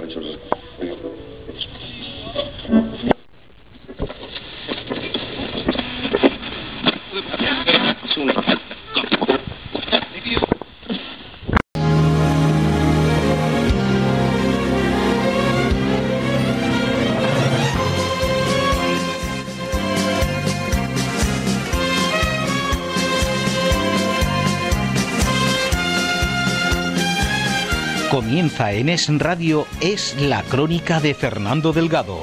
Çocuk. en Es Radio es la crónica de Fernando Delgado.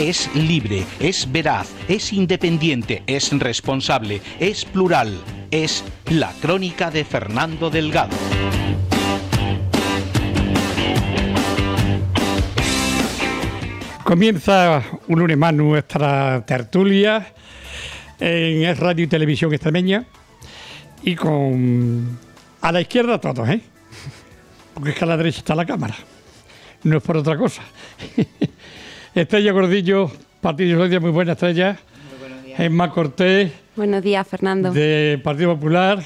Es libre, es veraz, es independiente, es responsable, es plural. Es la crónica de Fernando Delgado. Comienza un lunes más nuestra tertulia en Radio y Televisión Extremeña y con a la izquierda todos, ¿eh? porque es que a la derecha está la cámara, no es por otra cosa. Estrella Gordillo, Partido Socialista, muy buena estrella. Muy buenos días. Emma Cortés. Buenos días, Fernando. De Partido Popular.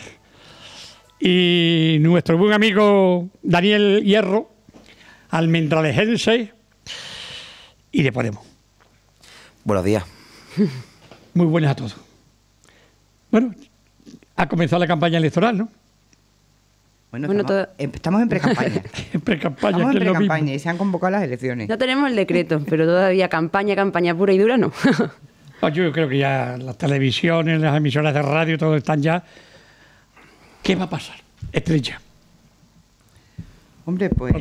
Y nuestro buen amigo Daniel Hierro, almendralejense. Y de Podemos. Buenos días. Muy buenas a todos. Bueno, ha comenzado la campaña electoral, ¿no? Bueno, estamos, en pre-campaña. en Estamos en pre-campaña y se han convocado las elecciones. No tenemos el decreto, pero todavía campaña, campaña pura y dura no. Ah, yo creo que ya las televisiones, las emisoras de radio, todo están ya. ¿Qué va a pasar? Estrella. Hombre, pues.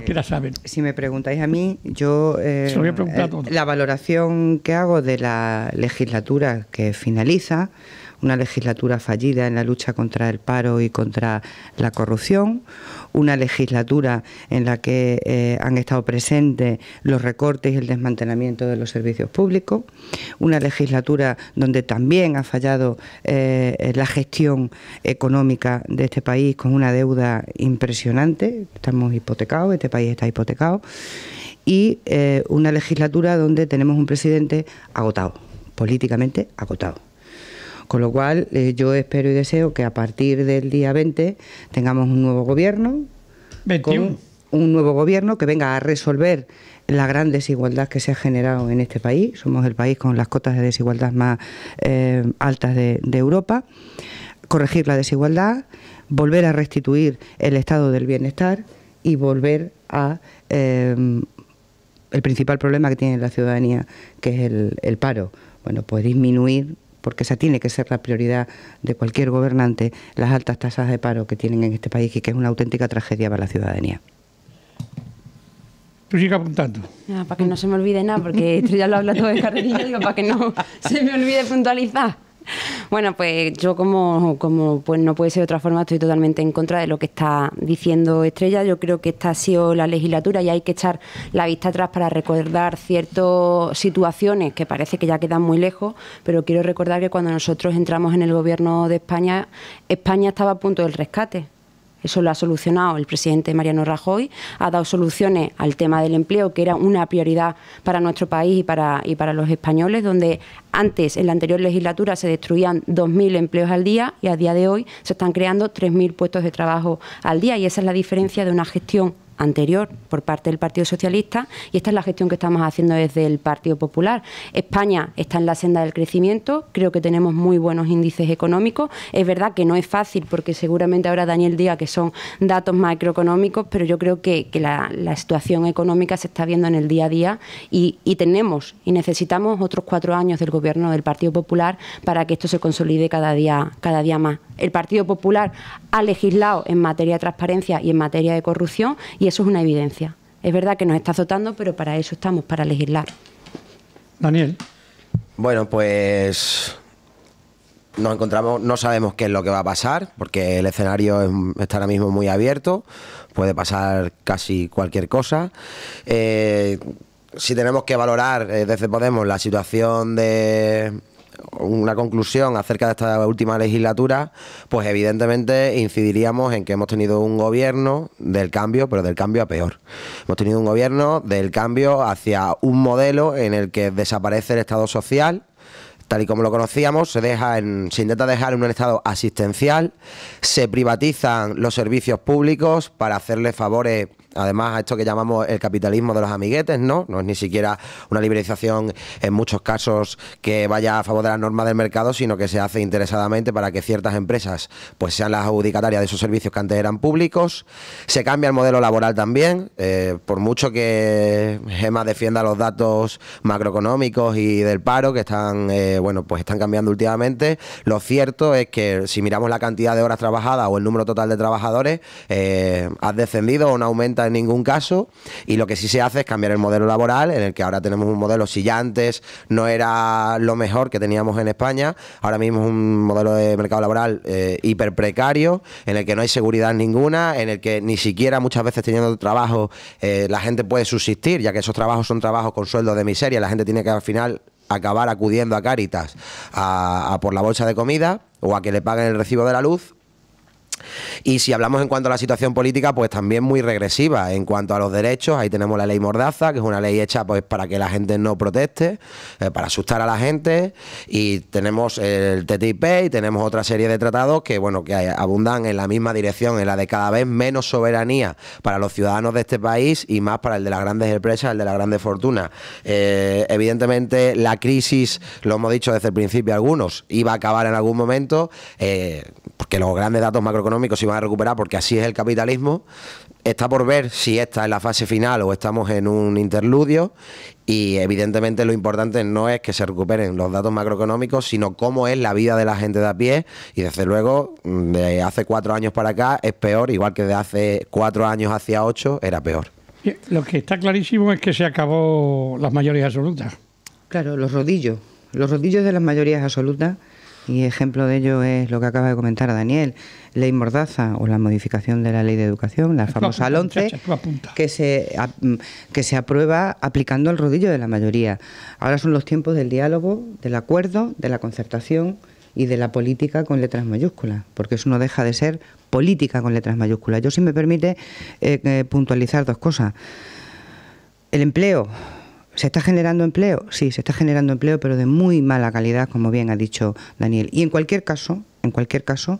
Si me preguntáis a mí, yo. Eh, voy a preguntar eh, La valoración que hago de la legislatura que finaliza una legislatura fallida en la lucha contra el paro y contra la corrupción, una legislatura en la que eh, han estado presentes los recortes y el desmantelamiento de los servicios públicos, una legislatura donde también ha fallado eh, la gestión económica de este país con una deuda impresionante, estamos hipotecados, este país está hipotecado, y eh, una legislatura donde tenemos un presidente agotado, políticamente agotado. Con lo cual, eh, yo espero y deseo que a partir del día 20 tengamos un nuevo gobierno. un nuevo gobierno que venga a resolver la gran desigualdad que se ha generado en este país. Somos el país con las cotas de desigualdad más eh, altas de, Europa. Corregir la desigualdad, volver a restituir el estado del bienestar y volver a eh, el principal problema que tiene la ciudadanía, que es el, el paro. Bueno, pues disminuir porque esa tiene que ser la prioridad de cualquier gobernante, las altas tasas de paro que tienen en este país y que es una auténtica tragedia para la ciudadanía. Tú sigue apuntando. Ah, para que no se me olvide nada, porque esto ya lo habla todo de carrerilla, para que no se me olvide puntualizar. Bueno, pues yo como, como pues no puede ser de otra forma, estoy totalmente en contra de lo que está diciendo Estrella. Yo creo que esta ha sido la legislatura y hay que echar la vista atrás para recordar ciertas situaciones que parece que ya quedan muy lejos, pero quiero recordar que cuando nosotros entramos en el gobierno de España, España estaba a punto del rescate. Eso lo ha solucionado el presidente Mariano Rajoy, ha dado soluciones al tema del empleo, que era una prioridad para nuestro país y para, y para los españoles, donde antes, en la anterior legislatura, se destruían 2.000 empleos al día y a día de hoy se están creando 3.000 puestos de trabajo al día. Y esa es la diferencia de una gestión anterior por parte del Partido Socialista y esta es la gestión que estamos haciendo desde el Partido Popular. España está en la senda del crecimiento, creo que tenemos muy buenos índices económicos. Es verdad que no es fácil porque seguramente ahora Daniel diga que son datos macroeconómicos, pero yo creo que, la, situación económica se está viendo en el día a día y, y tenemos y necesitamos otros cuatro años del gobierno del Partido Popular para que esto se consolide cada día, cada día más el Partido Popular ha legislado en materia de transparencia y en materia de corrupción y eso es una evidencia. Es verdad que nos está azotando, pero para eso estamos, para legislar. Daniel. Bueno, pues nos encontramos, no sabemos qué es lo que va a pasar, porque el escenario está ahora mismo muy abierto, puede pasar casi cualquier cosa. Eh, si tenemos que valorar eh, desde Podemos la situación de, una conclusión acerca de esta última legislatura, pues evidentemente incidiríamos en que hemos tenido un gobierno del cambio, pero del cambio a peor. Hemos tenido un gobierno del cambio hacia un modelo en el que desaparece el Estado social, tal y como lo conocíamos, se, deja en, intenta dejar en un estado asistencial, se privatizan los servicios públicos para hacerle favores además a esto que llamamos el capitalismo de los amiguetes, ¿no? No es ni siquiera una liberalización en muchos casos que vaya a favor de las normas del mercado, sino que se hace interesadamente para que ciertas empresas pues sean las adjudicatarias de esos servicios que antes eran públicos. Se cambia el modelo laboral también, eh, por mucho que Gema defienda los datos macroeconómicos y del paro que están, eh, bueno, pues están cambiando últimamente. Lo cierto es que si miramos la cantidad de horas trabajadas o el número total de trabajadores, eh, ha descendido o no aumenta en ningún caso y lo que sí se hace es cambiar el modelo laboral en el que ahora tenemos un modelo, si ya antes no era lo mejor que teníamos en España, ahora mismo es un modelo de mercado laboral hiperprecario, eh, hiper precario, en el que no hay seguridad ninguna, en el que ni siquiera muchas veces teniendo trabajo eh, la gente puede subsistir, ya que esos trabajos son trabajos con sueldos de miseria, la gente tiene que al final acabar acudiendo a Cáritas a por la bolsa de comida o a que le paguen el recibo de la luz y si hablamos en cuanto a la situación política, pues también muy regresiva. En cuanto a los derechos, ahí tenemos la ley Mordaza, que es una ley hecha pues para que la gente no proteste, eh, para asustar a la gente. Y tenemos el TTIP y tenemos otra serie de tratados que, bueno, que abundan en la misma dirección, en la de cada vez menos soberanía para los ciudadanos de este país y más para el de las grandes empresas, el de las grandes fortunas. Eh, evidentemente, la crisis, lo hemos dicho desde el principio algunos, iba a acabar en algún momento, eh, porque los grandes datos macroeconómicos si se a recuperar porque así es el capitalismo. Está por ver si esta es la fase final o estamos en un interludio y evidentemente lo importante no es que se recuperen los datos macroeconómicos, sino cómo es la vida de la gente de a pie y desde luego mm, de hace cuatro años para acá es peor, igual que de hace cuatro años hacia ocho era peor. Eh, lo que está clarísimo es que se acabó las mayorías absolutas. Claro, los rodillos. Los rodillos de las mayorías absolutas y ejemplo de ello es lo que acaba de comentar Daniel, ley Mordaza o la modificación de la ley de educación, la famosa LONCE, que se, mm, que se aprueba aplicando el rodillo de la mayoría. Ahora son los tiempos del diálogo, del acuerdo, de la concertación y de la política con letras mayúsculas, porque eso no deja de ser política con letras mayúsculas. Yo, si me permite, eh, eh, puntualizar dos cosas. El empleo, ¿Se está generando empleo? Sí, se está generando empleo, pero de muy mala calidad, como bien ha dicho Daniel. Y en cualquier caso, en cualquier caso,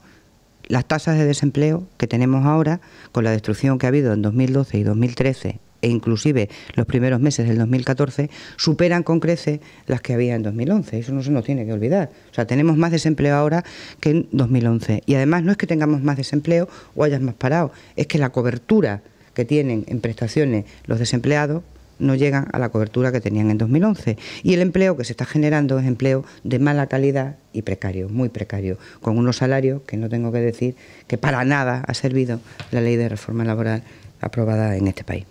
las tasas de desempleo que tenemos ahora, con la destrucción que ha habido en 2012 y 2013 e inclusive los primeros meses del 2014, superan con crece las que había en 2011. Eso no se nos tiene que olvidar. O sea, tenemos más desempleo ahora que en 2011. Y además no es que tengamos más desempleo o hayas más parado, es que la cobertura que tienen en prestaciones los desempleados no llegan a la cobertura que tenían en 2011. Y el empleo que se está generando es empleo de mala calidad y precario, muy precario, con unos salarios que no tengo que decir que para nada ha servido la ley de reforma laboral aprobada en este país.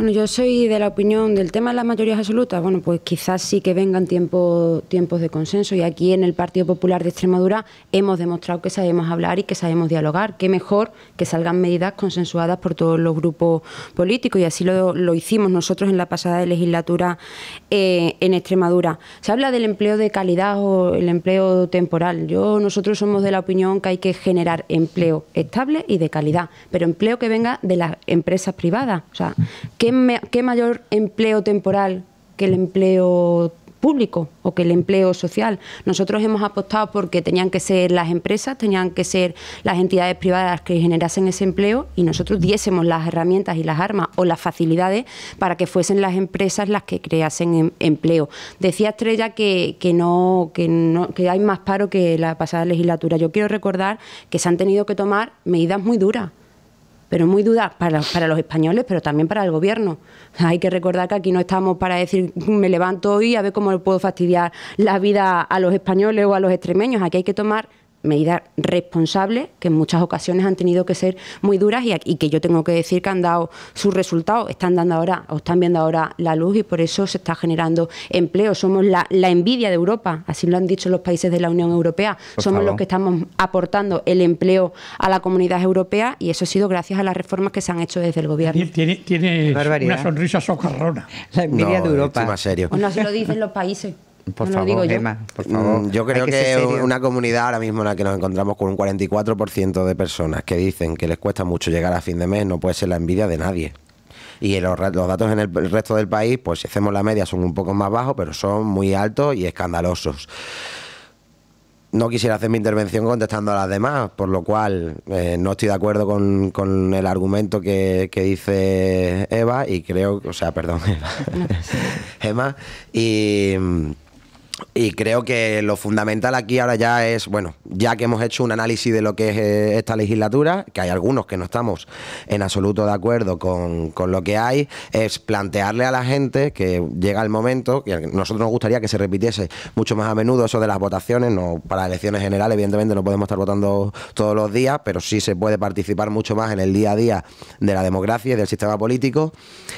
Bueno, yo soy de la opinión del tema de las mayorías absolutas. Bueno, pues quizás sí que vengan tiempos de consenso y aquí en el Partido Popular de Extremadura hemos demostrado que sabemos hablar y que sabemos dialogar. Qué mejor que salgan medidas consensuadas por todos los grupos políticos y así lo, hicimos nosotros en la pasada legislatura eh, en Extremadura. Se habla del empleo de calidad o el empleo temporal. Yo nosotros somos de la opinión que hay que generar empleo estable y de calidad, pero empleo que venga de las empresas privadas. O sea, que ¿qué, mayor empleo temporal que el empleo público o que el empleo social. Nosotros hemos apostado porque tenían que ser las empresas, tenían que ser las entidades privadas las que generasen ese empleo y nosotros diésemos las herramientas y las armas o las facilidades para que fuesen las empresas las que creasen em, empleo. Decía Estrella que, no, que, no, que hay más paro que la pasada legislatura. Yo quiero recordar que se han tenido que tomar medidas muy duras pero muy duda para, para los españoles, pero también para el gobierno. Hay que recordar que aquí no estamos para decir me levanto hoy a ver cómo puedo fastidiar la vida a los españoles o a los extremeños. Aquí hay que tomar medidas responsables que en muchas ocasiones han tenido que ser muy duras y, que yo tengo que decir que han dado sus resultados, están dando ahora o están viendo ahora la luz y por eso se está generando empleo. Somos la, envidia de Europa, así lo han dicho los países de la Unión Europea. Somos los que estamos aportando el empleo a la comunidad europea y eso ha sido gracias a las reformas que se han hecho desde el gobierno. Tiene, tiene una sonrisa socarrona. La envidia de Europa. Más así lo dicen los países. Por favor, mm, yo. por favor. Yo creo que, una comunidad ahora mismo en la que nos encontramos con un 44% de personas que dicen que les cuesta mucho llegar a fin de mes, no puede ser la envidia de nadie. Y los, datos en el, resto del país, pues si hacemos la media, son un poco más bajos, pero son muy altos y escandalosos no quisiera hacer mi intervención contestando a las demás, por lo cual eh, no estoy de acuerdo con, el argumento que, dice Eva y creo, o sea, perdón, Eva, Emma, y... Mm, y creo que lo fundamental aquí ahora ya es, bueno, ya que hemos hecho un análisis de lo que es eh, esta legislatura, que hay algunos que no estamos en absoluto de acuerdo con, lo que hay, es plantearle a la gente que llega el momento, que a nosotros nos gustaría que se repitiese mucho más a menudo eso de las votaciones, no para elecciones generales, evidentemente no podemos estar votando todos los días, pero sí se puede participar mucho más en el día a día de la democracia y del sistema político,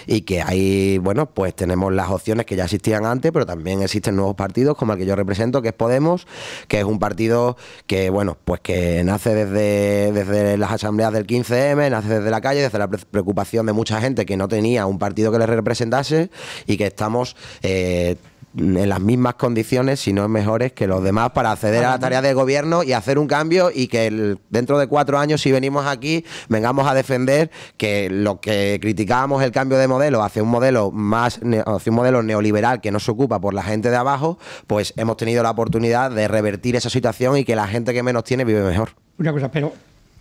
y que ahí, bueno, pues tenemos las opciones que ya existían antes, pero también existen nuevos partidos como el que yo represento, que es Podemos, que es un partido que, bueno, pues que nace desde, desde las asambleas del 15M, nace desde la calle, desde la preocupación de mucha gente que no tenía un partido que le representase y que estamos... Eh, en las mismas condiciones, si no mejores que los demás, para acceder a la tarea de gobierno y hacer un cambio y que dentro de cuatro años, si venimos aquí, vengamos a defender que lo que criticábamos el cambio de modelo hacia un modelo más un modelo neoliberal que no se ocupa por la gente de abajo, pues hemos tenido la oportunidad de revertir esa situación y que la gente que menos tiene vive mejor. Una cosa, pero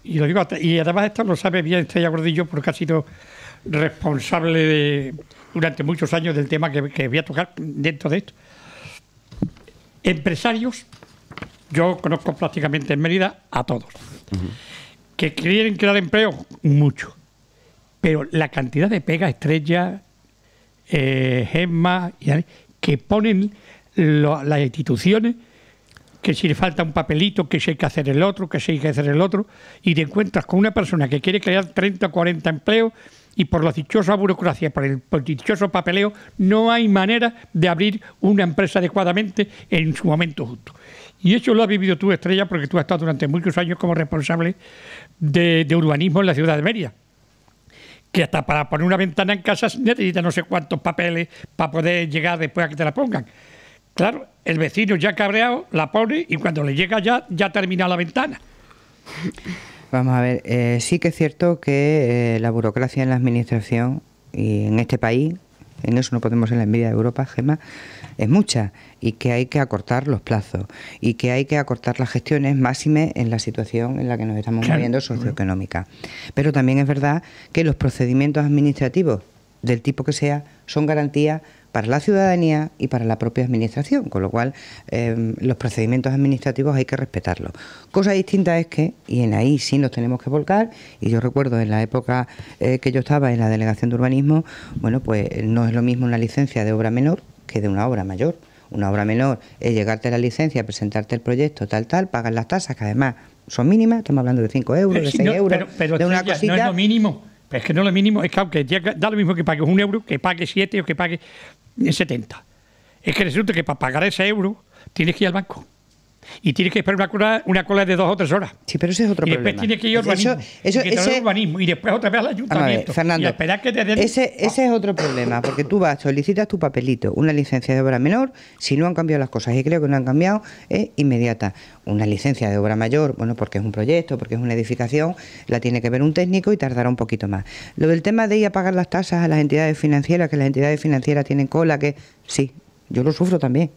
y lo digo y además esto lo sabe bien Estrella Gordillo porque ha sido responsable de durante muchos años del tema que, voy a tocar dentro de esto. Empresarios, yo conozco prácticamente en Mérida a todos, que quieren crear empleo, mucho, pero la cantidad de pega estrellas, eh, gemas, que ponen las instituciones, que si le falta un papelito, que si hay que hacer el otro, que si hay que hacer el otro, y te encuentras con una persona que quiere crear 30 o 40 empleos, y por la dichosa burocracia, por el, dichoso papeleo, no hay manera de abrir una empresa adecuadamente en su momento justo. Y eso lo has vivido tú, Estrella, porque tú has estado durante muchos años como responsable de, urbanismo en la ciudad de Mérida que hasta para poner una ventana en casa necesita no sé cuántos papeles para poder llegar después a que te la pongan. Claro, el vecino ya cabreado la pone y cuando le llega ya, ya termina la ventana. Vamos a ver, eh, sí que es cierto que eh, la burocracia en la administración y en este país, en eso no podemos en la envidia de Europa, Gema, es mucha y que hay que acortar los plazos y que hay que acortar las gestiones, máxime en la situación en la que nos estamos moviendo socioeconómica. Pero también es verdad que los procedimientos administrativos, del tipo que sea, son garantías para la ciudadanía y para la propia administración, con lo cual em, los procedimientos administrativos hay que respetarlos. Cosa distinta es que, y en ahí sí nos tenemos que volcar, y yo recuerdo en la época eh, que yo estaba en la Delegación de Urbanismo, bueno, pues no es lo mismo una licencia de obra menor que de una obra mayor una obra menor es llegarte a la licencia, presentarte el proyecto, tal, tal, pagar las tasas, que además son mínimas, estamos hablando de 5 euros, de 6 euros, pero, de una cosita. No es lo mínimo. Pero es que no es lo mínimo, es que aunque da lo mismo que pagues un euro, que pague siete o que pague en 70. Es que resulta que para pagar ese euro tienes que ir al banco. Y tienes que esperar una cola, de dos o tres horas. Sí, pero ese es otro problema. Y después tienes que ir al urbanismo. Y después otra vez al ayuntamiento. Fernando, que te ese, ese es otro problema, porque tú vas, solicitas tu papelito, una licencia de obra menor, si no han cambiado las cosas, y creo que no han cambiado, es inmediata. Una licencia de obra mayor, bueno, porque es un proyecto, porque es una edificación, la tiene que ver un técnico y tardará un poquito más. Lo del tema de ir a pagar las tasas a las entidades financieras, que las entidades financieras tienen cola, que sí, yo lo sufro también.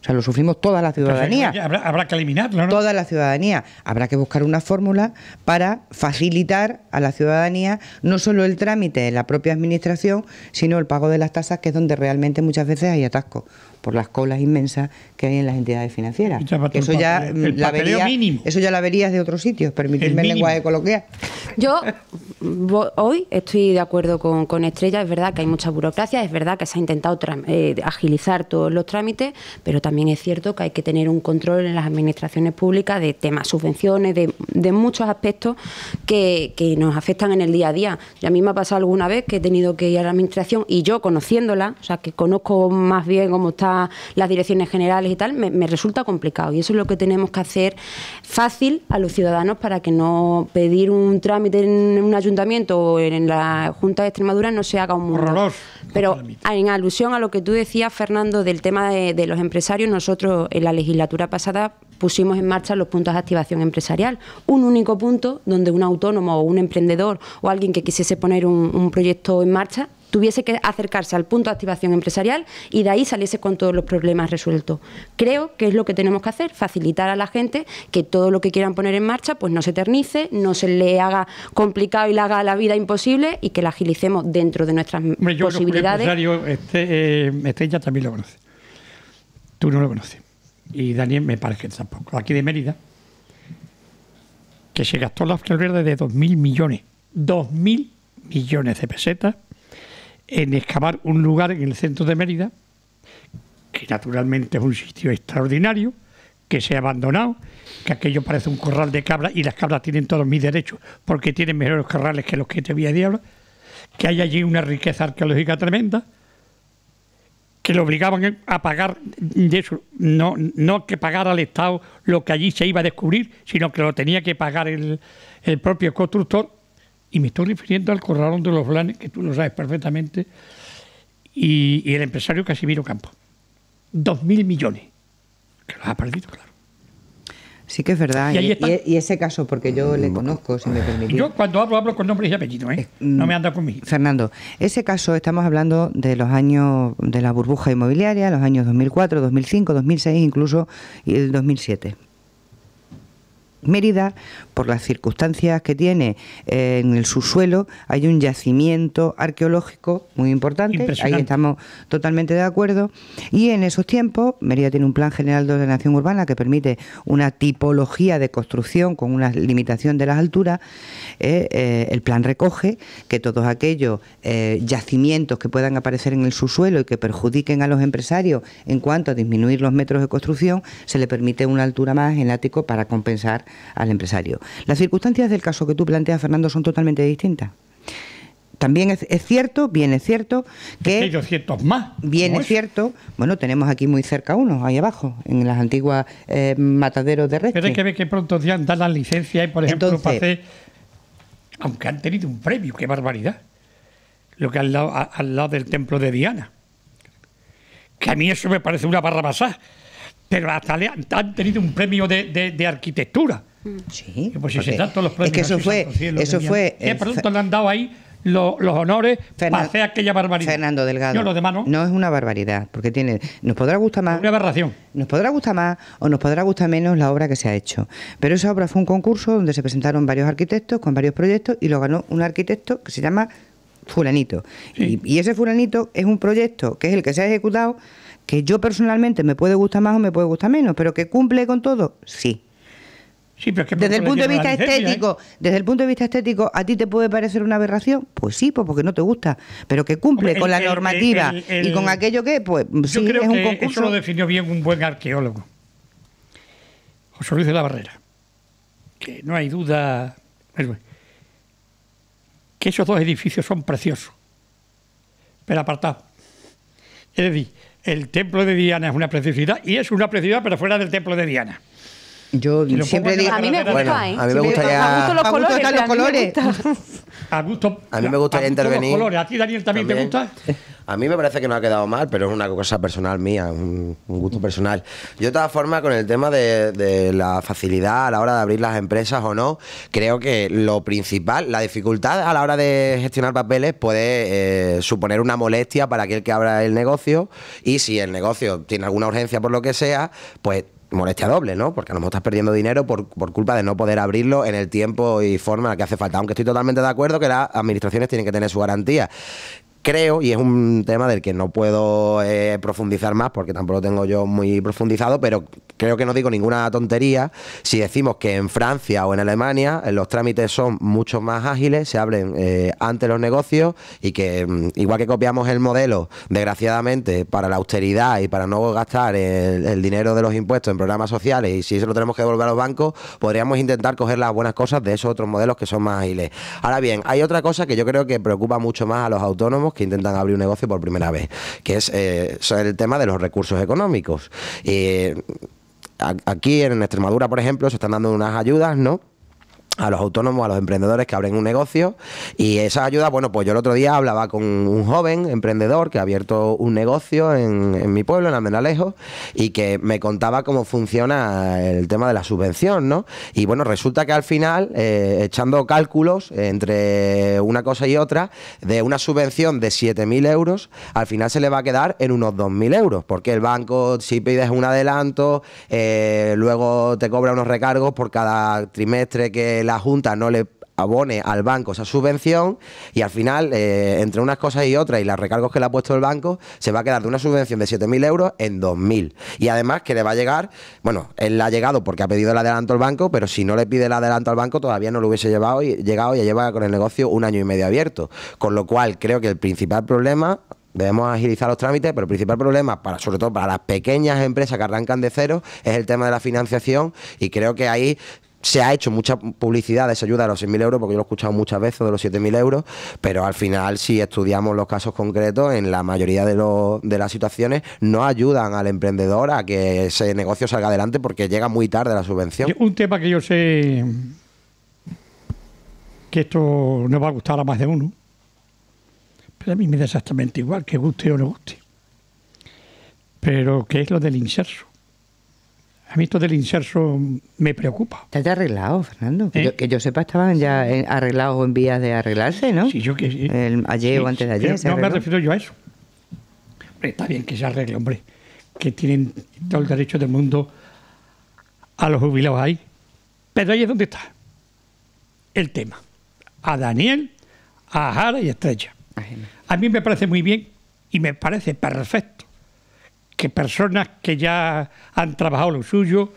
O sea, lo sufrimos toda la ciudadanía. habrá, habrá, que eliminarlo, ¿no? Toda la ciudadanía. Habrá que buscar una fórmula para facilitar a la ciudadanía no solo el trámite de la propia administración, sino el pago de las tasas, que es donde realmente muchas veces hay atascos por las colas inmensas que hay en las entidades financieras. Eso ya, la vería, eso ya la verías de otros sitios, permitirme el, lenguaje coloquial. Yo hoy estoy de acuerdo con, Estrella, es verdad que hay mucha burocracia, es verdad que se ha intentado eh, agilizar todos los trámites, pero también es cierto que hay que tener un control en las administraciones públicas de temas subvenciones, de, muchos aspectos que, que, nos afectan en el día a día. Y a mí me ha pasado alguna vez que he tenido que ir a la administración y yo conociéndola, o sea, que conozco más bien cómo están las direcciones generales y tal, me, resulta complicado. Y eso es lo que tenemos que hacer fácil a los ciudadanos para que no pedir un trámite en un ayuntamiento o en la Junta de Extremadura no se haga un mundo. Pero en alusión a lo que tú decías, Fernando, del tema de, los empresarios, nosotros en la legislatura pasada pusimos en marcha los puntos de activación empresarial. Un único punto donde un autónomo o un emprendedor o alguien que quisiese poner un proyecto en marcha tuviese que acercarse al punto de activación empresarial y de ahí saliese con todos los problemas resueltos. Creo que es lo que tenemos que hacer, facilitar a la gente que todo lo que quieran poner en marcha pues no se eternice, no se le haga complicado y le haga la vida imposible y que la agilicemos dentro de nuestras posibilidades. este, eh, este también lo conoce. Tú no lo conoces. Y Daniel me parece que tampoco. Aquí de Mérida, que se gastó la Verde de 2.000 millones. 2.000 millones de pesetas en excavar un lugar en el centro de Mérida, que naturalmente es un sitio extraordinario, que se ha abandonado, que aquello parece un corral de cabras y las cabras tienen todos mis derechos, porque tienen mejores corrales que los que te vi a que hay allí una riqueza arqueológica tremenda, que lo obligaban a pagar, de eso, no, no que pagara al Estado lo que allí se iba a descubrir, sino que lo tenía que pagar el, el propio constructor y me estoy refiriendo al corralón de los Blanes, que tú lo sabes perfectamente, y, el empresario Casimiro Campos. Dos mil millones, que los ha perdido, claro. Sí que es verdad. Y, eh, ese caso, porque yo le conozco, si me permite. Yo cuando hablo, hablo con nombre y apellidos, ¿eh? mm, no me anda conmigo. Fernando, ese caso estamos hablando de los años de la burbuja inmobiliaria, los años 2004, 2005, 2006, incluso y el 2007. Mérida, por las circunstancias que tiene eh, en el subsuelo, hay un yacimiento arqueológico muy importante, ahí estamos totalmente de acuerdo, y en esos tiempos Mérida tiene un plan general de ordenación urbana que permite una tipología de construcción con una limitación de las alturas, eh, eh, el plan recoge que todos aquellos yacimientos que puedan aparecer en el subsuelo y que perjudiquen a los empresarios en cuanto a disminuir los metros de construcción, se le permite una altura más en el ático para compensar al empresario. Las circunstancias del caso que tú planteas, Fernando, son totalmente distintas. También es, cierto, bien es cierto que. Ellos ciertos más. Bien es, cierto. Bueno, tenemos aquí muy cerca uno, ahí abajo, en las antiguas eh, mataderos de red. Pero hay que ver que pronto ya dan las licencias y, ¿eh? por ejemplo, Aunque han tenido un premio, qué barbaridad. Lo que al lado, al lado del templo de Diana. Que a mí eso me parece una barra pero hasta le han, tenido un premio de, de, arquitectura. Sí. Pues si se dan todos los premios. Es que eso fue. eso fue ¿Qué eh, producto le han dado ahí los, los honores para hacer aquella barbaridad. Fernando Delgado. Yo, lo no. No es una barbaridad, porque tiene. Nos podrá gustar más. Una aberración. Nos podrá gustar más o nos podrá gustar menos la obra que se ha hecho. Pero esa obra fue un concurso donde se presentaron varios arquitectos con varios proyectos y lo ganó un arquitecto que se llama Fulanito. Y, y ese Fulanito es un proyecto que es el que se ha ejecutado que yo personalmente me puede gustar más o me puede gustar menos, pero que cumple con todo, sí. Sí, pero que desde el punto de vista ¿eh? estético, desde el punto de vista estético, ¿a ti te puede parecer una aberración? Pues sí, pues porque no te gusta, pero que cumple con la normativa y con aquello que, pues sí, es un que Eso lo definió bien un buen arqueólogo, José Luis de la Barrera, que no hay duda que esos dos edificios son preciosos, pero apartado Es decir, el templo de Diana es una preciosidad y es una preciosidad, pero fuera del templo de Diana. Yo siempre digo. A mí me gusta, ¿eh? A mí me gustaría. A gusto los colores. A, gusto, a mí me gustaría intervenir. Los colores. ¿A ti, Daniel, también. te gusta? A mí me parece que no ha quedado mal, pero es una cosa personal mía, un, gusto personal. Yo, de todas formas, con el tema de, la facilidad a la hora de abrir las empresas o no, creo que lo principal, la dificultad a la hora de gestionar papeles puede eh, suponer una molestia para aquel que abra el negocio y si el negocio tiene alguna urgencia por lo que sea, pues molestia doble, ¿no? Porque nos estás perdiendo dinero por, por, culpa de no poder abrirlo en el tiempo y forma que hace falta. Aunque estoy totalmente de acuerdo que las administraciones tienen que tener su garantía creo, y es un tema del que no puedo eh, profundizar más porque tampoco lo tengo yo muy profundizado, pero creo que no digo ninguna tontería si decimos que en Francia o en Alemania eh, los trámites son mucho más ágiles, se abren eh, ante los negocios y que mm, igual que copiamos el modelo, desgraciadamente, para la austeridad y para no gastar el dinero de los impuestos en programas sociales y si eso lo tenemos que devolver a los bancos, podríamos intentar coger las buenas cosas de esos otros modelos que son más ágiles. Ahora bien, hay otra cosa que yo creo que preocupa mucho más a los autónomos que intentan abrir un negocio por primera vez, que es, eh, el tema de los recursos económicos. Eh, aquí en Extremadura, por ejemplo, se están dando unas ayudas, ¿no? a los autónomos, a los emprendedores que abren un negocio y esa ayuda, bueno, pues yo el otro día hablaba con un joven emprendedor que ha abierto un negocio en, mi pueblo, en Almenalejo, y que me contaba cómo funciona el tema de la subvención, ¿no? Y bueno, resulta que al final, eh, echando cálculos entre una cosa y otra, de una subvención de 7.000 euros, al final se le va a quedar en unos 2.000 euros, porque el banco, si pides un adelanto, eh, luego te cobra unos recargos por cada trimestre que la Junta no le abone al banco esa subvención y al final, eh, entre unas cosas y otras y los recargos que le ha puesto el banco, se va a quedar de una subvención de 7.000 euros en 2.000. Y además que le va a llegar, bueno, él la ha llegado porque ha pedido el adelanto al banco, pero si no le pide el adelanto al banco todavía no lo hubiese llevado y, llegado y ya lleva con el negocio un año y medio abierto. Con lo cual, creo que el principal problema debemos agilizar los trámites, pero el principal problema, para, sobre todo para las pequeñas empresas que arrancan de cero, es el tema de la financiación y creo que ahí se ha hecho mucha publicidad de esa ayuda de los 6.000 euros, porque yo lo he escuchado muchas veces de los 7.000 euros, pero al final si estudiamos los casos concretos, en la mayoría de, las situaciones no ayudan al emprendedor a que ese negocio salga adelante porque llega muy tarde la subvención. Un tema que yo sé que esto no va a gustar a más de uno, pero a mí me da exactamente igual, que guste o no guste, pero que es lo del inserso? A mí esto del inserso me preocupa. Estás arreglado, Fernando. ¿Eh? Que, yo, sepa, estaban ya arreglados o en vías de arreglarse, ¿no? Sí, yo que sé. ayer o antes de ayer. no me refiero yo a eso. está bien que se arregle, hombre. Que tienen todo el derecho del mundo a los jubilados ahí. Pero ahí es donde está el tema. A Daniel, a Jara y a Estrella. A mí me parece muy bien y me parece perfecto que personas que ya han trabajado lo suyo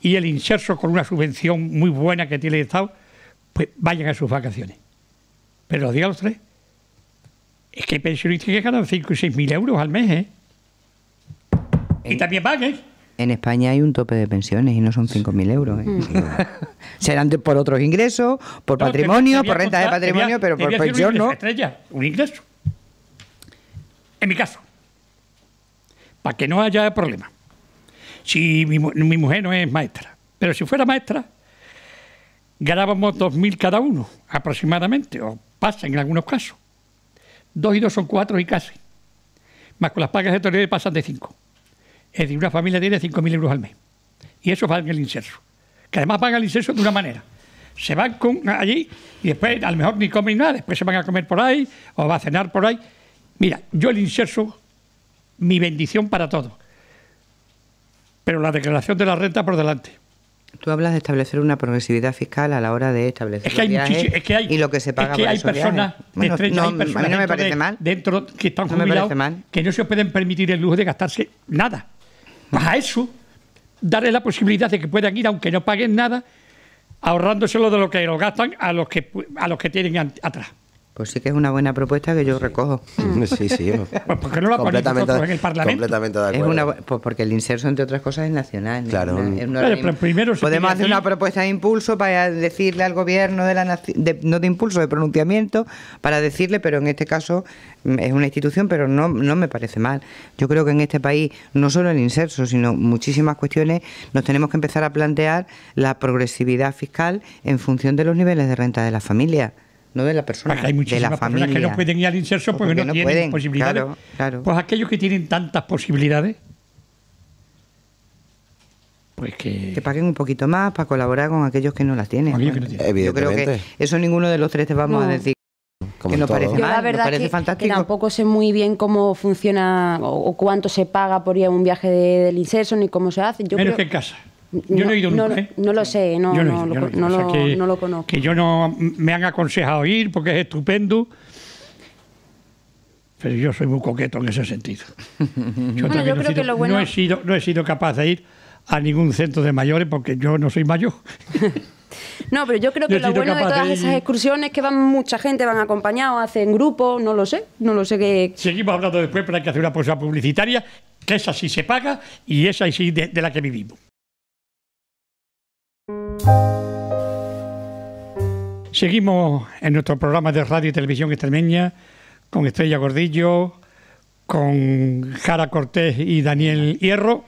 y el inserso con una subvención muy buena que tiene el Estado, pues vayan a sus vacaciones. Pero los días los tres, es que hay pensionistas que ganan 5 y 6 mil euros al mes, ¿eh? y también paguen. En España hay un tope de pensiones y no son 5.000 euros. ¿eh? Mm. Serán por otros ingresos, por patrimonio, por renta de patrimonio, pero por pensión no. Estrella, un ingreso. En mi caso para que no haya problema. Si mi, mujer no es maestra, pero si fuera maestra, ganábamos 2.000 cada uno, aproximadamente, o pasa en algunos casos. Dos y dos son cuatro y casi. Más con las pagas de torero pasan de cinco. Es decir, una familia tiene 5.000 euros al mes. Y eso en el inserso. Que además van el inserso de una manera se van con, allí y después a lo mejor ni comen nada, después se van a comer por ahí o va a cenar por ahí. Mira, yo el inserso mi bendición para todos. Pero la declaración de la renta por delante. Tú hablas de establecer una progresividad fiscal a la hora de establecer es que hay y lo que se paga personas no, a mí no me parece mal. dentro que están jubilados que no se pueden permitir el lujo de gastarse nada. A eso, darle la posibilidad de que puedan ir aunque no paguen nada, ahorrándoselo de lo que lo gastan a los que a los que tienen atrás. Pues sí que es una buena propuesta que yo recojo. Sí, sí. Pues, pues ¿Por qué no la completamente, en el Parlamento? Completamente de acuerdo. pues porque el inserso, entre otras cosas, es nacional. Claro. Podemos hacer una propuesta de impulso para decirle al gobierno, de la no de impulso, de pronunciamiento, para decirle, pero en este caso mm, es una institución, pero no, no me parece mal. Yo creo que en este país, no solo el inserso, sino muchísimas cuestiones, nos tenemos que empezar a plantear la progresividad fiscal en función de los niveles de renta de las familias no de la persona, de personas que no pueden ir al inserso porque, no, tienen posibilidades. Pues aquellos que tienen tantas posibilidades, pues que... que... paguen un poquito más para colaborar con aquellos que no las tienen. Yo creo que eso ninguno de los tres te vamos a decir. que no parece mal, la verdad que, fantástico. tampoco sé muy bien cómo funciona o, cuánto se paga por ir a un viaje del inserso ni cómo se hace. Yo Menos creo... que en casa. ¿eh? Yo no, he ido nunca. No, lo sé, no, lo, conozco. Que yo no me han aconsejado ir porque es estupendo. Pero yo soy muy coqueto en ese sentido. Yo, yo lo bueno... no, he sido, no he sido capaz de ir a ningún centro de mayores porque yo no soy mayor. no, pero yo creo que lo bueno de todas esas excursiones que van mucha gente, van acompañados, hacen grupos, no lo sé, no lo sé qué. Seguimos hablando después, pero hay que hacer una pausa publicitaria, que esa sí se paga y esa sí de la que vivimos. Seguimos en nuestro programa de radio y televisión extremeña con Estrella Gordillo, con Jara Cortés y Daniel Hierro.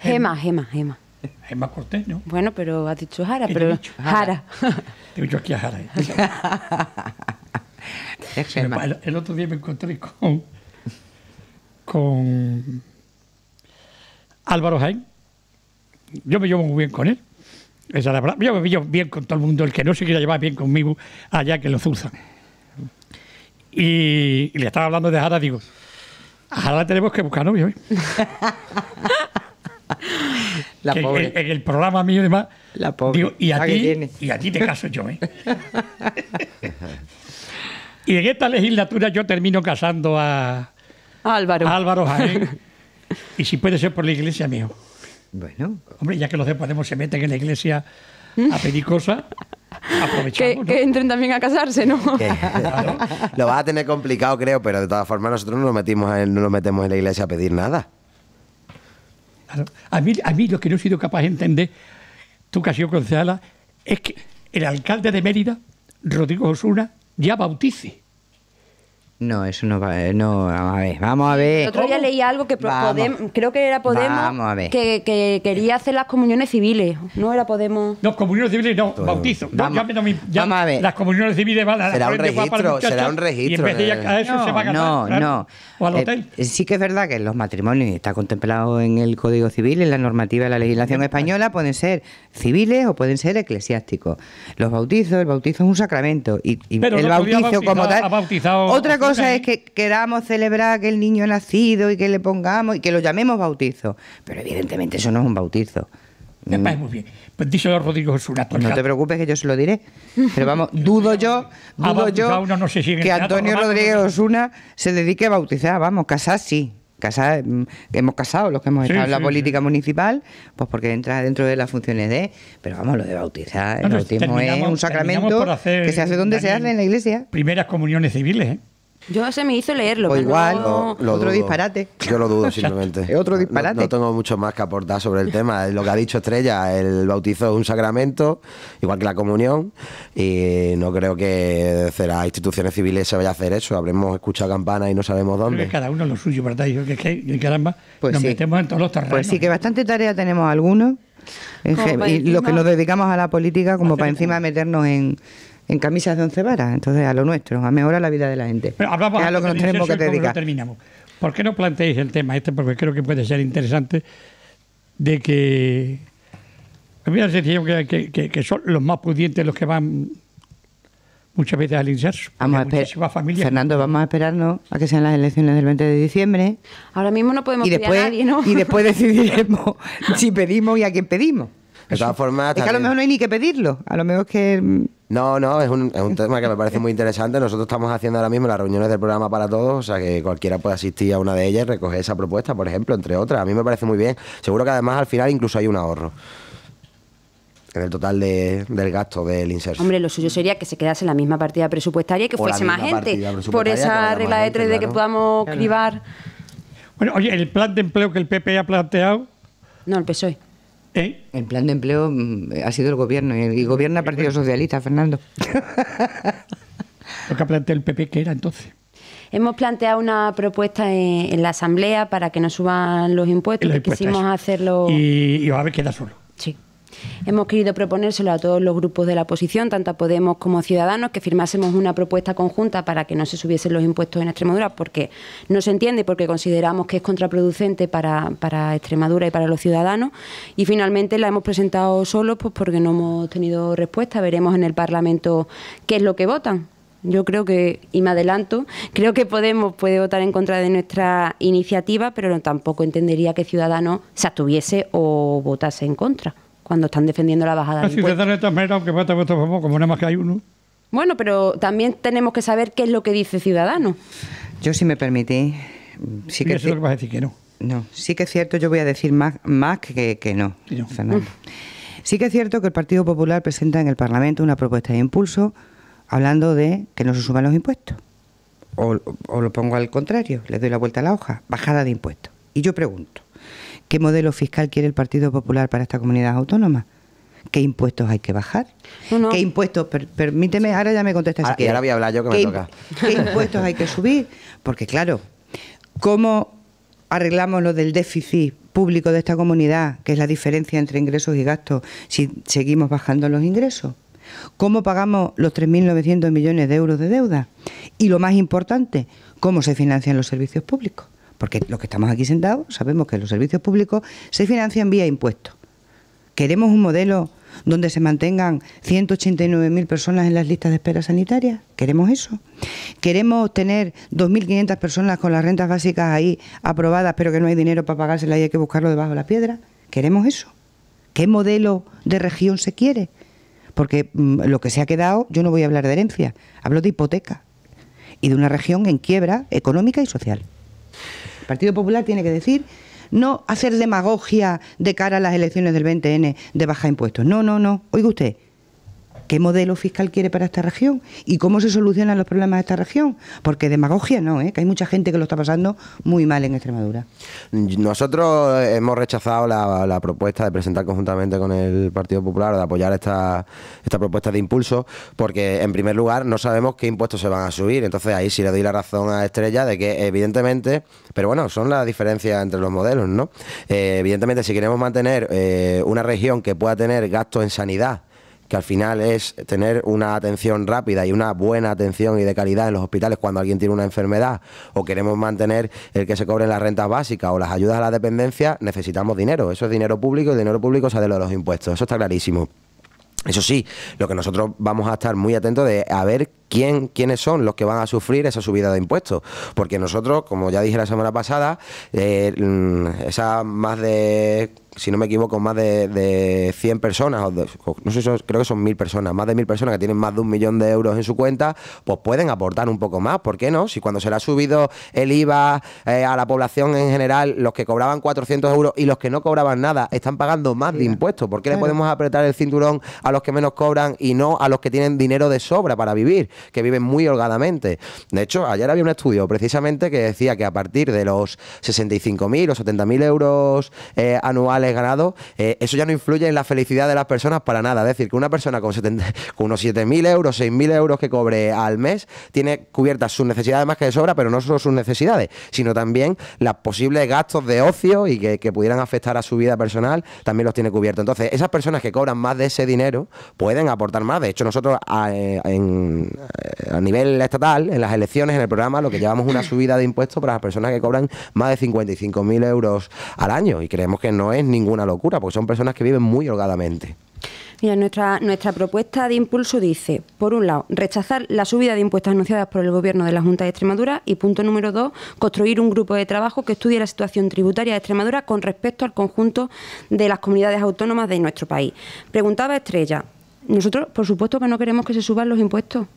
Gema, Gema, Gema. Gema Cortés, ¿no? Bueno, pero has dicho Jara, pero Jara. aquí a Jara. ¿eh? El, otro día me encontré con, con Álvaro Jaén. Yo me llevo muy bien con él yo me pillo bien con todo el mundo, el que no se quiera llevar bien conmigo, allá que lo zuzan. Y, le estaba hablando de Jara, digo, a Jara tenemos que buscar novio. En, el programa mío, demás la pobre. Ah, y a ti, te caso yo. ¿eh? y en esta legislatura yo termino casando a Álvaro, a Álvaro Jaén, y si puede ser por la iglesia mío. Bueno. Hombre, ya que los de Podemos se meten en la iglesia a pedir cosas, que, que, entren también a casarse, ¿no? lo vas a tener complicado, creo, pero de todas formas nosotros no nos, metimos no nos metemos en la iglesia a pedir nada. A, mí, lo que no he sido capaz de entender, tú que has sido concejala, es que el alcalde de Mérida, Rodrigo Osuna, ya bautice. No, eso no va eh, no, vamos a ver, vamos a ver. otro día leí algo que creo que era Podemos Que, quería hacer las comuniones civiles, no era Podemos. No, comuniones civiles no, bautizo. Vamos, no, ya, Las comuniones civiles van a será un registro, será un registro. Y en vez de a eso no, se No, no. O al eh, hotel. sí que es verdad que los matrimonios está contemplado en el Código Civil, en la normativa de la legislación española, pueden ser civiles o pueden ser eclesiásticos. Los bautizos, el bautizo es un sacramento y, Pero el bautizo como tal. otra cosa es que queramos celebrar que el niño ha nacido y que le pongamos y que lo llamemos bautizo. Pero evidentemente eso no es un bautizo. Me mm. parece muy bien. Pues díselo Rodrigo Osuna. No te preocupes que yo se lo diré. Pero vamos, dudo yo, dudo yo que Antonio Rodríguez Osuna se dedique a bautizar, vamos, casar sí. Casar, mm, hemos casado los que hemos estado en la política municipal, pues porque entra dentro de las funciones de. Pero vamos, lo de bautizar, el es un sacramento que se hace donde se hace, en la iglesia. Primeras comuniones civiles, ¿eh? Yo se me hizo leerlo. pero igual, otro disparate. Yo lo dudo simplemente. es otro disparate. No, tengo mucho más que aportar sobre el tema. Lo que ha dicho Estrella, el bautizo es un sacramento, igual que la comunión, y no creo que desde las instituciones civiles se vaya a hacer eso. Habremos escuchado campanas y no sabemos dónde. cada uno lo suyo, ¿verdad? Yo que, que caramba, pues nos metemos en todos los terrenos. Pues sí, que bastante tarea tenemos algunos. Y que nos dedicamos a la política como para encima meternos en en camisas de once varas. Entonces, a lo nuestro, a mejorar la vida de la gente. hablamos lo que tenemos Terminamos. ¿Por qué no planteáis el tema este? Porque creo que puede ser interesante de que... Mira, mí que, que, que, son los más pudientes los que van muchas veces al inserso. Vamos a familia. Fernando, vamos a esperarnos a que sean las elecciones del 20 de diciembre. Ahora mismo no podemos pedir a nadie, ¿no? Y después decidiremos si pedimos y a quién pedimos. De todas formas, es que a lo mejor no hay ni que pedirlo. A lo mejor que mm, no, no, es un, es un tema que me parece muy interesante. Nosotros estamos haciendo ahora mismo las reuniones del programa para todos, o sea que cualquiera puede asistir a una de ellas y recoger esa propuesta, por ejemplo, entre otras. A mí me parece muy bien. Seguro que además al final incluso hay un ahorro en el total del gasto del inserso. Hombre, lo suyo sería que se quedase en la misma partida presupuestaria y que fuese más gente, por esa regla de tres de que podamos cribar. Bueno, oye, el plan de empleo que el PP ha planteado... No, el PSOE. El plan de empleo mm, ha sido el gobierno y gobierna el Partido Socialista, Fernando. Lo que ha planteado el PP, ¿qué era entonces? Hemos planteado una propuesta en, la Asamblea para que no suban los impuestos, y quisimos hacerlo. Y, va a ver, queda solo. Sí. Hemos querido proponérselo a todos los grupos de la oposición, tanto a Podemos como a Ciudadanos, que firmásemos una propuesta conjunta para que no se subiesen los impuestos en Extremadura, porque no se entiende, porque consideramos que es contraproducente para, Extremadura y para los ciudadanos. Y finalmente la hemos presentado solo pues porque no hemos tenido respuesta. Veremos en el Parlamento qué es lo que votan. Yo creo que, y me adelanto, creo que Podemos puede votar en contra de nuestra iniciativa, pero tampoco entendería que Ciudadanos se abstuviese o votase en contra cuando están defendiendo la bajada ah, de impuestos. aunque como nada más que hay uno. Bueno, pero también tenemos que saber qué es lo que dice Ciudadanos. Yo, si me permitís, sí que... es lo que a decir que no. No, sí que es cierto, yo voy a decir más, más que, no, Sí que es cierto que el Partido Popular presenta en el Parlamento una propuesta de impulso hablando de que no se suman los impuestos. O, o lo pongo al contrario, le doy la vuelta a la hoja, bajada de impuestos. Y yo pregunto, ¿Qué modelo fiscal quiere el Partido Popular para esta comunidad autónoma? ¿Qué impuestos hay que bajar? ¿Qué impuestos, permíteme, ahora ya me contestas ah, ahora voy hablar yo ¿Qué impuestos hay que subir? Porque claro, ¿cómo arreglamos lo del déficit público de esta comunidad, que es la diferencia entre ingresos y gastos, si seguimos bajando los ingresos? ¿Cómo pagamos los 3.900 millones de euros de deuda? Y lo más importante, ¿cómo se financian los servicios públicos? Porque los que estamos aquí sentados sabemos que los servicios públicos se financian vía impuestos. ¿Queremos un modelo donde se mantengan 189.000 personas en las listas de espera sanitaria? ¿Queremos eso? ¿Queremos tener 2.500 personas con las rentas básicas ahí aprobadas, pero que no hay dinero para pagárselas y hay que buscarlo debajo de la piedra? ¿Queremos eso? ¿Qué modelo de región se quiere? Porque mm, lo que se ha quedado, yo no voy a hablar de herencia, hablo de hipoteca y de una región en quiebra económica y social. El Partido Popular tiene que decir no hacer demagogia de cara a las elecciones del 20N de baja impuestos. No, no, no. Oiga usted, qué modelo fiscal quiere para esta región y cómo se solucionan los problemas de esta región, porque demagogia no, ¿eh? que hay mucha gente que lo está pasando muy mal en Extremadura. Nosotros hemos rechazado la, propuesta de presentar conjuntamente con el Partido Popular de apoyar esta, esta propuesta de impulso, porque en primer lugar no sabemos qué impuestos se van a subir, entonces ahí sí le doy la razón a Estrella de que evidentemente, pero bueno, son las diferencias entre los modelos, ¿no? Eh, evidentemente si queremos mantener eh, una región que pueda tener gastos en sanidad, que al final es tener una atención rápida y una buena atención y de calidad en los hospitales cuando alguien tiene una enfermedad o queremos mantener el que se cobren las rentas básicas o las ayudas a la dependencia, necesitamos dinero. Eso es dinero público y dinero público sale de los impuestos. Eso está clarísimo. Eso sí, lo que nosotros vamos a estar muy atentos de a ver ¿Quiénes son los que van a sufrir esa subida de impuestos? Porque nosotros, como ya dije la semana pasada, eh, mm, esa más de si no me equivoco, más de, 100 personas, no sé, creo que son mil personas, más de mil personas que tienen más de un millón de euros en su cuenta, pues pueden aportar un poco más. ¿Por qué no? Si cuando se le ha subido el IVA eh, a la población en general, los que cobraban 400 euros y los que no cobraban nada están pagando más de impuestos. ¿Por qué le podemos apretar el cinturón a los que menos cobran y no a los que tienen dinero de sobra para vivir? que viven muy holgadamente. De hecho, ayer había un estudio precisamente que decía que a partir de los 65.000 o 70.000 euros eh, anuales ganados, eh, eso ya no influye en la felicidad de las personas para nada. Es decir, que una persona con, con unos 7.000 euros, 6.000 euros que cobre al mes, tiene cubiertas sus necesidades más que de sobra, pero no solo sus necesidades, sino también las posibles gastos de ocio y que, pudieran afectar a su vida personal, también los tiene cubierto. Entonces, esas personas que cobran más de ese dinero pueden aportar más. De hecho, nosotros ah, eh, en, eh, a nivel estatal, en las elecciones, en el programa, lo que llamamos una subida de impuestos para las personas que cobran más de 55.000 euros al año. Y creemos que no es ninguna locura, porque son personas que viven muy holgadamente. Mira, nuestra, nuestra propuesta de impulso dice, por un lado, rechazar la subida de impuestos anunciadas por el Gobierno de la Junta de Extremadura y, punto número dos, construir un grupo de trabajo que estudie la situación tributaria de Extremadura con respecto al conjunto de las comunidades autónomas de nuestro país. Preguntaba Estrella, nosotros, por supuesto, que no queremos que se suban los impuestos.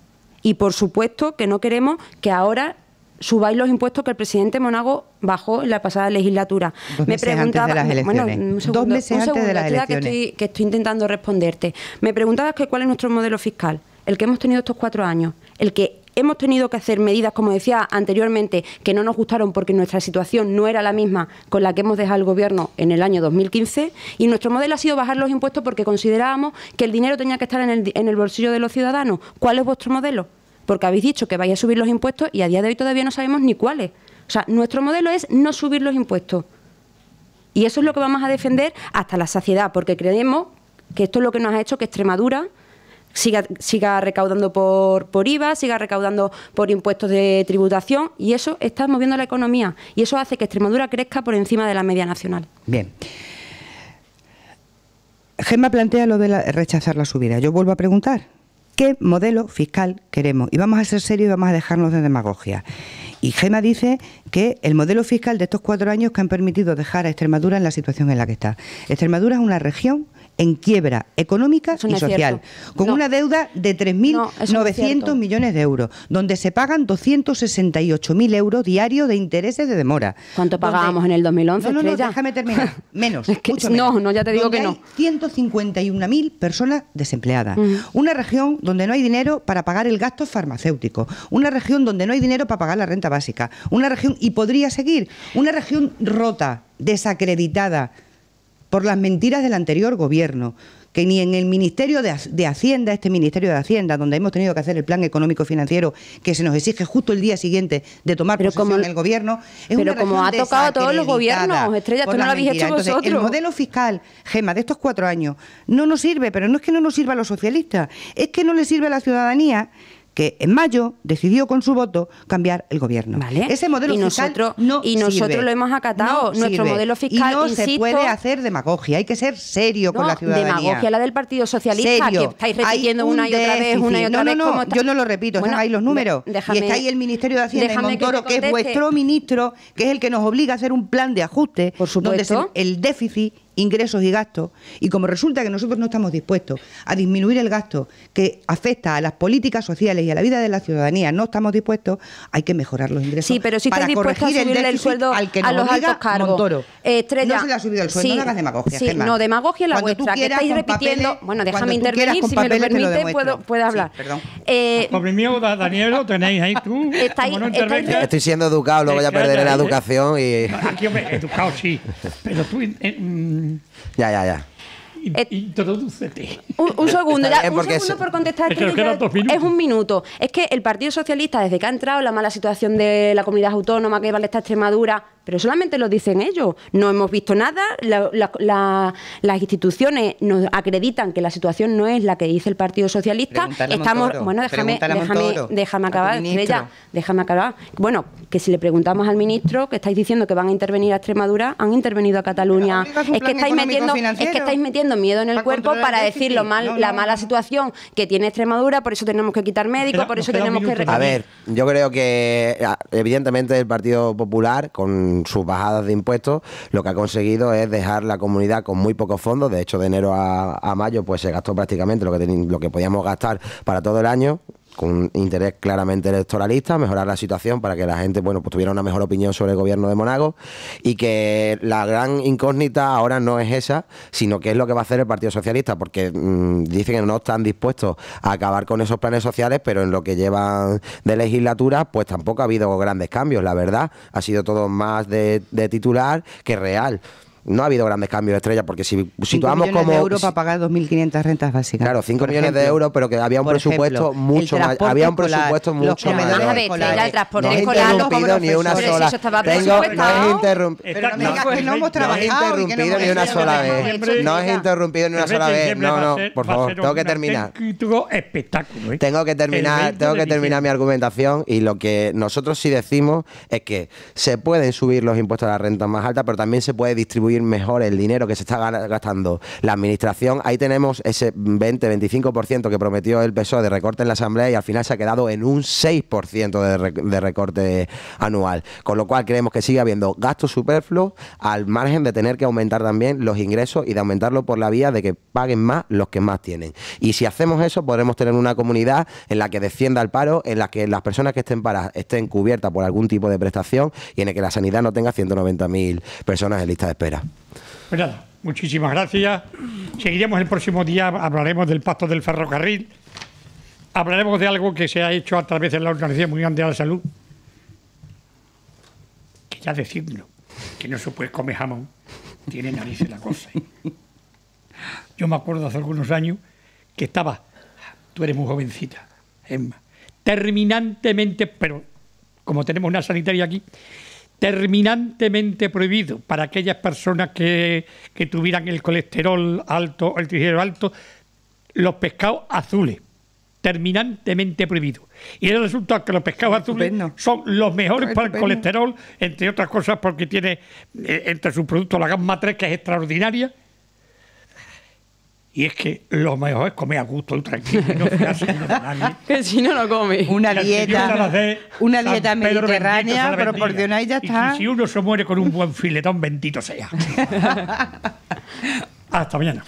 Y por supuesto que no queremos que ahora subáis los impuestos que el presidente Monago bajó en la pasada legislatura. me preguntaba, Bueno, un segundo, Que estoy, intentando responderte. Me preguntabas cuál es nuestro modelo fiscal, el que hemos tenido estos cuatro años, el que hemos tenido que hacer medidas, como decía anteriormente, que no nos gustaron porque nuestra situación no era la misma con la que hemos dejado el Gobierno en el año 2015 y nuestro modelo ha sido bajar los impuestos porque considerábamos que el dinero tenía que estar en el, bolsillo de los ciudadanos. ¿Cuál es vuestro modelo? Porque habéis dicho que vais a subir los impuestos y a día de hoy todavía no sabemos ni cuáles. O sea, nuestro modelo es no subir los impuestos. Y eso es lo que vamos a defender hasta la saciedad, porque creemos que esto es lo que nos ha hecho que Extremadura siga, recaudando por, por IVA, siga recaudando por impuestos de tributación y eso está moviendo la economía y eso hace que Extremadura crezca por encima de la media nacional. Bien. Gemma plantea lo de rechazar la subida. Yo vuelvo a preguntar, ¿qué modelo fiscal queremos? Y vamos a ser serios y vamos a dejarnos de demagogia. Y Gema dice que el modelo fiscal de estos cuatro años que han permitido dejar a Extremadura en la situación en la que está. Extremadura es una región en quiebra económica y social, con una deuda de 3.900 millones de euros, donde se pagan 268.000 euros diarios de intereses de demora. ¿Cuánto pagábamos en el 2011? No, no, déjame terminar. Menos, No, no, ya te digo que no. 151.000 personas desempleadas. Una región donde no hay dinero para pagar el gasto farmacéutico. Una región donde no hay dinero para pagar la renta básica. Una región, y podría seguir, una región rota, desacreditada, por las mentiras del anterior gobierno, que ni en el Ministerio de, Hacienda, este Ministerio de Hacienda, donde hemos tenido que hacer el plan económico financiero que se nos exige justo el día siguiente de tomar posesión el gobierno, es pero como ha tocado a todos los gobiernos, Estrella, tú no lo habéis hecho El modelo fiscal, Gema, de estos cuatro años, no nos sirve, pero no es que no nos sirva a los socialistas, es que no le sirve a la ciudadanía que en mayo decidió con su voto cambiar el gobierno. Ese modelo y nosotros, fiscal y nosotros lo hemos acatado. Nuestro modelo fiscal y no se puede hacer demagogia. Hay que ser serio con la ciudadanía. Demagogia la del Partido Socialista que estáis repitiendo una y otra vez, una y otra vez. No, no, yo no lo repito. Bueno, ahí los números y está ahí el Ministerio de Hacienda y Montoro que, es vuestro ministro, que es el que nos obliga a hacer un plan de ajuste, Por supuesto. donde el déficit ingresos y gastos, y como resulta que nosotros no estamos dispuestos a disminuir el gasto que afecta a las políticas sociales y a la vida de la ciudadanía, no estamos dispuestos, hay que mejorar los ingresos. Sí, pero si estás dispuesto a subirle el, sueldo al que nos a los altos eh, no se le ha subido el sueldo, no hagas demagogia. Sí, no, demagogia la vuestra, que estáis repitiendo. bueno, déjame intervenir, si me lo permite, puedo, hablar. perdón. Eh, Pobre mío, Daniel, lo tenéis ahí tú. no estoy siendo educado, luego ya perderé la educación y... Aquí, educado sí, pero tú eh, mm, ya, ya, ya. Eh, un, segundo, ya, es, por contestar. es un minuto. Es que el Partido Socialista, desde que ha entrado la mala situación de la comunidad autónoma que vale esta Extremadura, pero solamente lo dicen ellos. No hemos visto nada, las instituciones nos acreditan que la situación no es la que dice el Partido Socialista. Estamos, bueno, déjame, déjame, acabar, déjame acabar. Bueno, que si le preguntamos al ministro que estáis diciendo que van a intervenir a Extremadura, han intervenido a Cataluña. Es que estáis metiendo, es que estáis metiendo miedo en el cuerpo para decir lo mal, la mala situación que tiene Extremadura, por eso tenemos que quitar médicos, por eso tenemos que A ver, yo creo que ah, evidentemente el Partido Popular con sus bajadas de impuestos, lo que ha conseguido es dejar la comunidad con muy pocos fondos. De hecho, de enero a, mayo pues se gastó prácticamente lo que, lo que podíamos gastar para todo el año con un interés claramente electoralista, mejorar la situación para que la gente bueno, pues tuviera una mejor opinión sobre el gobierno de Monago y que la gran incógnita ahora no es esa, sino que es lo que va a hacer el Partido Socialista, porque mm, dicen que no están dispuestos a acabar con esos planes sociales, pero en lo que llevan de legislatura, pues tampoco ha habido grandes cambios, la verdad, ha sido todo más de titular que real no ha habido grandes cambios de estrella, porque si situamos millones como. De euros para pagar 2.500 rentas básicas. Claro, 5 millones de euros, pero que había un presupuesto mucho más. Había un presupuesto mucho más. el transporte no ni sola. no interrumpido. no, hemos trabajado. ni una sola vez. No es interrumpido ni una sola vez. No, no, por favor, ¿eh? tengo que terminar. espectáculo. Tengo que terminar, tengo que terminar mi argumentación y lo que nosotros sí decimos es que se pueden subir los impuestos a la renta más alta, pero también se puede distribuir mejor el dinero que se está gastando la administración, ahí tenemos ese 20-25% que prometió el PSOE de recorte en la Asamblea y al final se ha quedado en un 6% de, recorte anual. Con lo cual creemos que sigue habiendo gastos superfluos al margen de tener que aumentar también los ingresos y de aumentarlo por la vía de que paguen más los que más tienen. Y si hacemos eso, podremos tener una comunidad en la que descienda el paro, en la que las personas que estén paradas estén cubiertas por algún tipo de prestación y en la que la sanidad no tenga 190.000 personas en lista de espera. Pues nada, muchísimas gracias. Seguiremos el próximo día, hablaremos del pacto del ferrocarril, hablaremos de algo que se ha hecho a través de la Organización Mundial de la Salud, que ya decirlo, que no se puede comer jamón, tiene narices la cosa. ¿eh? Yo me acuerdo hace algunos años que estaba, tú eres muy jovencita, Emma, terminantemente, pero como tenemos una sanitaria aquí, terminantemente prohibido para aquellas personas que, que tuvieran el colesterol alto el triglicérido alto, los pescados azules. Terminantemente prohibido. Y el resultado es que los pescados azules son los mejores para el colesterol, entre otras cosas, porque tiene eh, entre sus productos la gamma 3, que es extraordinaria, y es que lo mejor es comer a gusto y tranquilo, no que si no, lo come. Una dieta, una dieta mediterránea, y ya está. Y si uno se muere con un buen filetón, bendito sea. Hasta mañana.